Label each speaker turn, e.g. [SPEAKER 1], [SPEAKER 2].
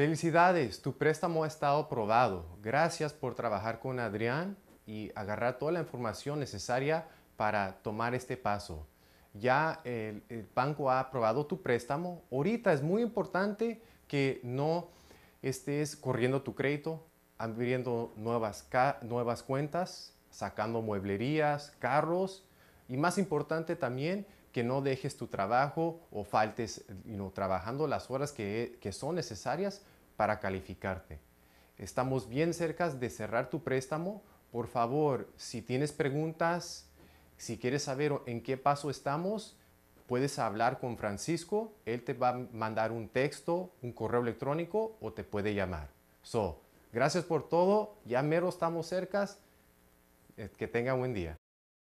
[SPEAKER 1] Felicidades, tu préstamo ha estado aprobado. Gracias por trabajar con Adrián y agarrar toda la información necesaria para tomar este paso. Ya el, banco ha aprobado tu préstamo. Ahorita es muy importante que no estés corriendo tu crédito, abriendo nuevas, nuevas cuentas, sacando mueblerías, carros y más importante también que no dejes tu trabajo o faltes trabajando las horas que, son necesarias para calificarte. Estamos bien cerca de cerrar tu préstamo. Por favor, si tienes preguntas, si quieres saber en qué paso estamos, puedes hablar con Francisco. Él te va a mandar un texto, un correo electrónico o te puede llamar. So, gracias por todo. Ya mero estamos cerca. Eh, que tenga buen día.